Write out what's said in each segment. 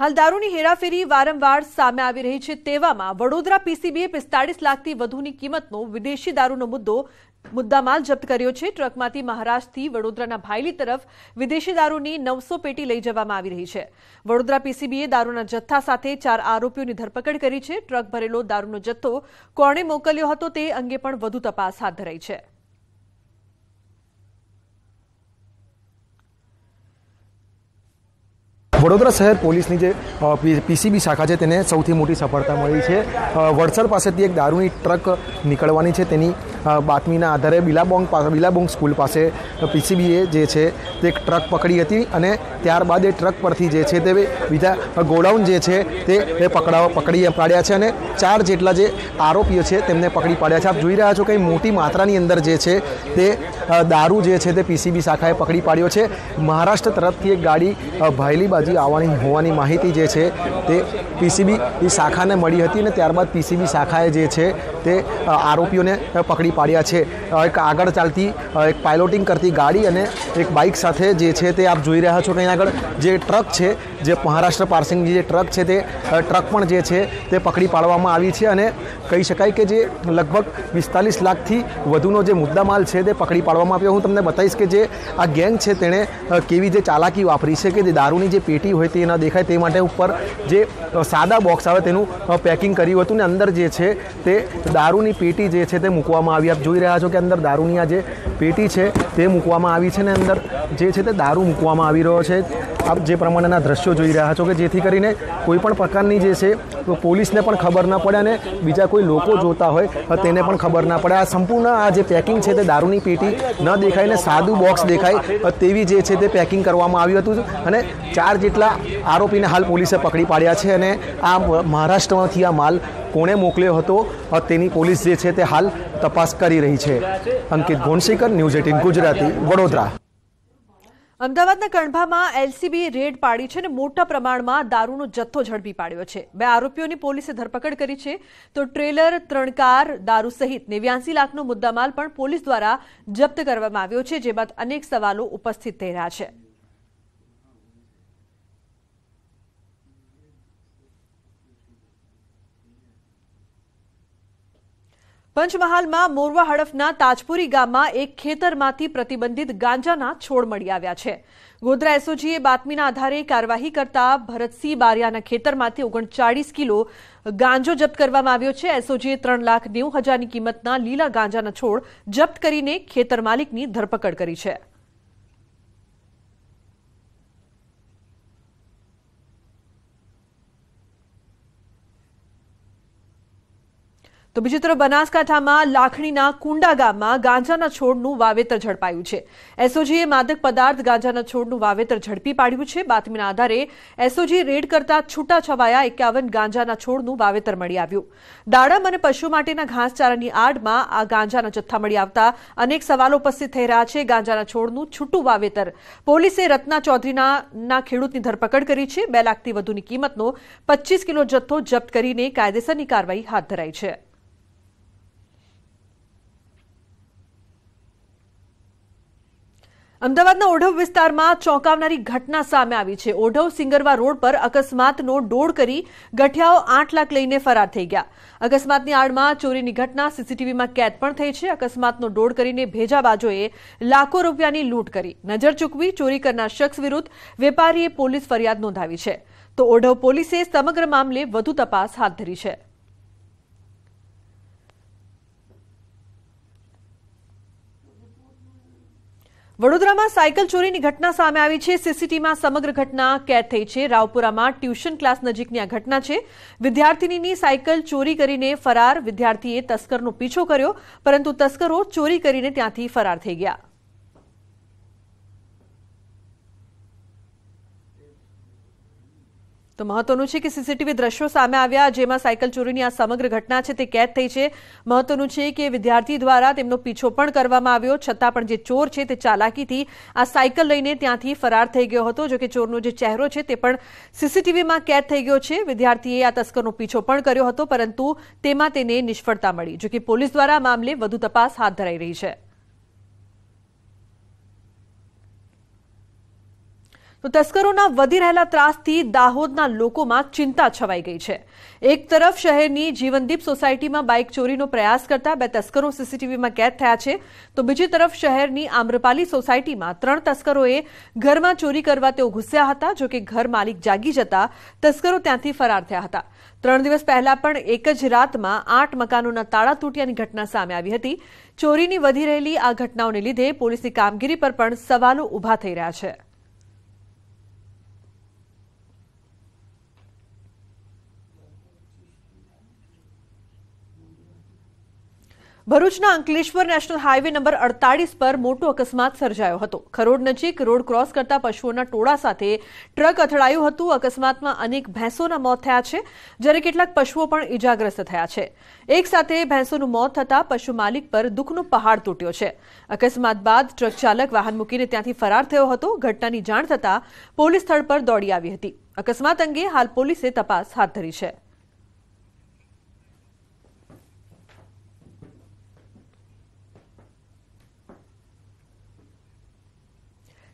હાલ દારૂની હેરાફેરી વારંવાર સામે આવી રહી છે તેવામાં વડોદરા પીસીબીએ પિસ્તાળીસ લાખથી વધુની કિંમતનો વિદેશી દારૂનો મુદ્દો મુદ્દામાલ જપ્ત કર્યો છે ટ્રકમાંથી મહારાષ્ટ્રથી વડોદરાના ભાયલી તરફ વિદેશી દારૂની નવસો પેટી લઈ જવામાં આવી રહી છે વડોદરા પીસીબીએ દારૂના જથ્થા સાથે ચાર આરોપીઓની ધરપકડ કરી છે ટ્રક ભરેલો દારૂનો જથ્થો કોણે મોકલ્યો હતો તે અંગે પણ વધુ તપાસ હાથ ધરાઈ છે વડોદરા શહેર પોલીસની જે પીસીબી શાખા છે તેને સૌથી મોટી સફળતા મળી છે વડસર પાસેથી એક દારૂની ટ્રક નીકળવાની છે તેની બાતમીના આધારે બિલાબોંગ બિલાબોંગ સ્કૂલ પાસે પીસીબીએ જે છે તે એક ટ્રક પકડી હતી અને ત્યારબાદ એ ટ્રક પરથી જે છે તે બીજા ગોડાઉન જે છે તે એ પકડાવ પકડી પાડ્યા છે અને ચાર જેટલા જે આરોપીઓ છે તેમને પકડી પાડ્યા છે આપ જોઈ રહ્યા છો કે મોટી માત્રાની અંદર જે છે તે દારૂ જે છે તે પીસીબી શાખાએ પકડી પાડ્યો છે મહારાષ્ટ્ર તરફથી એક ગાડી ભાયલી બાજી આવવાની હોવાની માહિતી જે છે તે પીસીબી શાખાને મળી હતી અને ત્યારબાદ પીસીબી શાખાએ જે છે તે આરોપીઓને પકડી પાડ્યા છે એક આગળ ચાલતી એક પાઇલોટિંગ કરતી ગાડી અને એક બાઈક સાથે જે છે તે આપ જોઈ રહ્યા છો કે આગળ જે ટ્રક છે જે મહારાષ્ટ્ર પાર્સિંગની જે ટ્રક છે તે ટ્રક પણ જે છે તે પકડી પાડવામાં આવી છે અને કહી શકાય કે જે લગભગ પિસ્તાલીસ લાખથી વધુનો જે મુદ્દામાલ છે તે પકડી પાડવામાં આવ્યો હું તમને બતાવીશ કે જે આ ગેંગ છે તેણે કેવી જે ચાલાકી વાપરી છે કે જે દારૂની જે પેટી હોય તે ન દેખાય તે માટે ઉપર જે સાદા બોક્સ આવે તેનું પેકિંગ કર્યું હતું ને અંદર જે છે તે દારૂની પેટી જે છે તે મૂકવામાં આવી આપ જોઈ રહ્યા છો કે અંદર દારૂની આ જે પેટી છે તે મૂકવામાં આવી છે ને અંદર જે છે તે દારૂ મૂકવામાં આવી રહ્યો છે આપ જે પ્રમાણેના દ્રશ્યો જોઈ રહ્યા છો કે જેથી કરીને કોઈ પણ પ્રકારની જે છે તો પોલીસને પણ ખબર ન પડે અને બીજા કોઈ લોકો જોતા હોય તેને પણ ખબર ના પડે આ સંપૂર્ણ આ જે પેકિંગ છે તે દારૂની પેટી ન દેખાય ને સાદું બોક્સ દેખાય તેવી જે છે તે પેકિંગ કરવામાં આવ્યું હતું અને ચાર જેટલા આરોપીને હાલ પોલીસે પકડી પાડ્યા છે અને આ મહારાષ્ટ્રમાંથી આ માલ કોણે મોકલ્યો હતો તેની પોલીસ જે છે તે હાલ તપાસ કરી રહી છે અંકિત ગોણશેકર ન્યૂઝ એટીન ગુજરાતી વડોદરા અમદાવાદના કણભામાં એલસીબીએ રેડ પાડી છે અને મોટા પ્રમાણમાં દારૂનો જથ્થો ઝડપી પાડ્યો છે બે આરોપીઓની પોલીસે ધરપકડ કરી છે તો ટ્રેલર ત્રણ કાર દારૂ સહિત નેવ્યાસી લાખનો મુદ્દામાલ પણ પોલીસ દ્વારા જપ્ત કરવામાં આવ્યો છે જે બાદ અનેક સવાલો ઉપસ્થિત થઈ રહ્યા છે પંચમહાલમાં મોરવા હડફના તાજપુરી ગામમાં એક ખેતરમાંથી પ્રતિબંધિત ગાંજાના છોડ મળી આવ્યા છે ગોધરા એસઓજીએ બાતમીના આધારે કાર્યવાહી કરતા ભરતસિંહ બારિયાના ખેતરમાંથી ઓગણચાળીસ કિલો ગાંજો જપ્ત કરવામાં આવ્યો છે એસઓજીએ ત્રણ લાખ નેવું હજારની કિંમતના લીલા ગાંજાના છોડ જપ્ત કરીને ખેતર માલિકની ધરપકડ કરી છે તો બીજી તરફ બનાસકાંઠામાં લાખણીના કુંડા ગામમાં ગાંજાના છોડનું વાવેતર ઝડપાયું છે એસઓજીએ માદક પદાર્થ ગાંજાના છોડનું વાવેતર ઝડપી પાડ્યું છે બાતમીના આધારે એસઓજી રેડ કરતા છવાયા એકાવન ગાંજાના છોડનું વાવેતર મળી આવ્યું દાડમ અને પશુ માટેના ઘાસચારાની આડમાં આ ગાંજાના જથ્થા મળી આવતા અનેક સવાલો ઉપસ્થિત થઈ રહ્યા છે ગાંજાના છોડનું છૂટું વાવેતર પોલીસે રત્ના ચૌધરીના ખેડૂતની ધરપકડ કરી છે બે લાખથી વધુની કિંમતનો પચીસ કિલો જથ્થો જપ્ત કરીને કાયદેસરની કાર્યવાહી હાથ ધરાઈ છે અમદાવાદના ઓઢવ વિસ્તારમાં ચોંકાવનારી ઘટના સામે આવી છે ઓઢવ સિંગરવા રોડ પર અકસ્માતનો ડોળ કરી ગઠિયાઓ આઠ લાખ લઈને ફરાર થઈ ગયા અકસ્માતની આડમાં ચોરીની ઘટના સીસીટીવીમાં કેદ પણ થઈ છે અકસ્માતનો ડોળ કરીને ભેજા ભેજાબાજોએ લાખો રૂપિયાની લૂંટ કરી નજર ચૂકવી ચોરી કરનાર શખ્સ વિરુદ્ધ વેપારીએ પોલીસ ફરિયાદ નોંધાવી છે તો ઓઢવ પોલીસે સમગ્ર મામલે વધુ તપાસ હાથ ધરી છે વડોદરામાં સાયકલ ચોરીની ઘટના સામે આવી છે સીસીટીવીમાં સમગ્ર ઘટના કેદ થઈ છે રાવપુરામાં ટ્યુશન ક્લાસ નજીકની આ ઘટના છે વિદ્યાર્થીની સાયકલ ચોરી કરીને ફરાર વિદ્યાર્થીએ તસ્કરનો પીછો કર્યો પરંતુ તસ્કરો ચોરી કરીને ત્યાંથી ફરાર થઈ ગયા તો મહત્વનું છે કે સીસીટીવી દ્રશ્યો સામે આવ્યા જેમાં સાયકલ ચોરીની આ સમગ્ર ઘટના છે તે કેદ થઈ છે મહત્વનું છે કે વિદ્યાર્થી દ્વારા તેમનો પીછો પણ કરવામાં આવ્યો છતાં પણ જે ચોર છે તે ચાલાકીથી આ સાયકલ લઈને ત્યાંથી ફરાર થઈ ગયો હતો જો કે ચોરનો જે ચહેરો છે તે પણ સીસીટીવીમાં કેદ થઈ ગયો છે વિદ્યાર્થીએ આ તસ્કરનો પીછો પણ કર્યો હતો પરંતુ તેમાં તેને નિષ્ફળતા મળી જો કે પોલીસ દ્વારા આ મામલે વધુ તપાસ હાથ ધરી રહી છે તો તસ્કરોના વધી રહેલા ત્રાસથી દાહોદના લોકોમાં ચિંતા છવાય ગઈ છે એક તરફ શહેરની જીવનદીપ સોસાયટીમાં બાઈક ચોરીનો પ્રયાસ કરતા બે તસ્કરો સીસીટીવીમાં કેદ થયા છે તો બીજી તરફ શહેરની આમ્રપાલી સોસાયટીમાં ત્રણ તસ્કરોએ ઘરમાં ચોરી કરવા તે ઉઘસ્યા હતા જો કે ઘરમાલિક જાગી જતાં તસ્કરો ત્યાંથી ફરાર થયા હતા 3 દિવસ પહેલા પણ એક જ રાતમાં 8 મકાનોના તાળા તૂટ્યાની ઘટના સામે આવી હતી ચોરીની વધી રહેલી આ ઘટનાઓને લીધે પોલીસની કામગીરી પર પણ સવાલો ઊભા થઈ રહ્યા છે ભરૂચના અંકલેશ્વર નેશનલ હાઇવે નંબર અડતાળીસ પર મોટો અકસ્માત સર્જાયો હતો ખરોડ નજીક રોડ ક્રોસ કરતા પશુઓના ટોળા સાથે ટ્રક અથડાયું હતું અકસ્માતમાં અનેક ભેંસોના મોત થયા છે જ્યારે કેટલાક પશુઓ પણ ઇજાગ્રસ્ત થયા છે એક સાથે ભેંસોનું મોત થતાં પશુ માલિક પર દુઃખનો પહાડ તૂટ્યો છે અકસ્માત બાદ ટ્રક ચાલક વાહન મૂકીને ત્યાંથી ફરાર થયો હતો ઘટનાની જાણ થતાં પોલીસ સ્થળ પર દોડી આવી હતી અકસ્માત અંગે હાલ પોલીસે તપાસ હાથ ધરી છે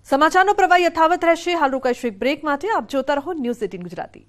સમાચારનો પ્રવાહ યથાવત રહેશે હાલ રોકાઈશું એક બ્રેક માટે આપ જોતા રહો ન્યૂઝ એટીન ગુજરાતી